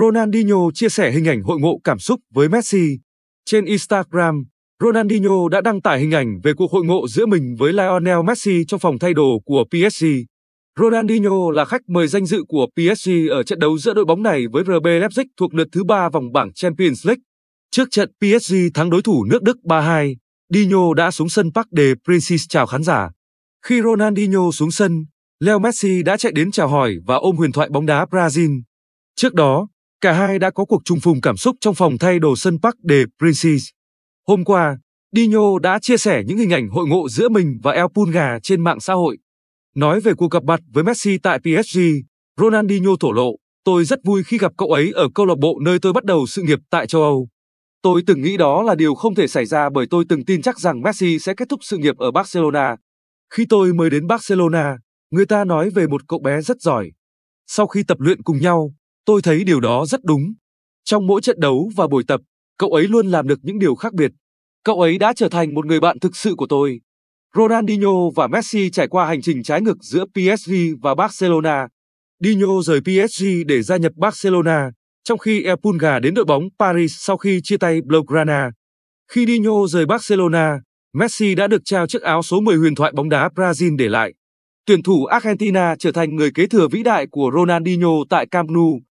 Ronaldinho chia sẻ hình ảnh hội ngộ cảm xúc với Messi. Trên Instagram, Ronaldinho đã đăng tải hình ảnh về cuộc hội ngộ giữa mình với Lionel Messi trong phòng thay đồ của PSG. Ronaldinho là khách mời danh dự của PSG ở trận đấu giữa đội bóng này với RB Leipzig thuộc lượt thứ ba vòng bảng Champions League. Trước trận PSG thắng đối thủ nước Đức 3-2, Dinho đã xuống sân Park des Princes chào khán giả. Khi Ronaldinho xuống sân, Leo Messi đã chạy đến chào hỏi và ôm huyền thoại bóng đá Brazil. Trước đó, Cả hai đã có cuộc trùng phùng cảm xúc trong phòng thay đồ sân Park de Princes. Hôm qua, Dino đã chia sẻ những hình ảnh hội ngộ giữa mình và El Pulga trên mạng xã hội. Nói về cuộc gặp mặt với Messi tại PSG, Ronaldinho thổ lộ, tôi rất vui khi gặp cậu ấy ở câu lạc bộ nơi tôi bắt đầu sự nghiệp tại châu Âu. Tôi từng nghĩ đó là điều không thể xảy ra bởi tôi từng tin chắc rằng Messi sẽ kết thúc sự nghiệp ở Barcelona. Khi tôi mới đến Barcelona, người ta nói về một cậu bé rất giỏi. Sau khi tập luyện cùng nhau, Tôi thấy điều đó rất đúng. Trong mỗi trận đấu và buổi tập, cậu ấy luôn làm được những điều khác biệt. Cậu ấy đã trở thành một người bạn thực sự của tôi. Ronaldinho và Messi trải qua hành trình trái ngược giữa PSG và Barcelona. Dinho rời PSG để gia nhập Barcelona, trong khi El đến đội bóng Paris sau khi chia tay Blaugrana. Khi Dinho rời Barcelona, Messi đã được trao chiếc áo số 10 huyền thoại bóng đá Brazil để lại. Tuyển thủ Argentina trở thành người kế thừa vĩ đại của Ronaldinho tại Camp Nou.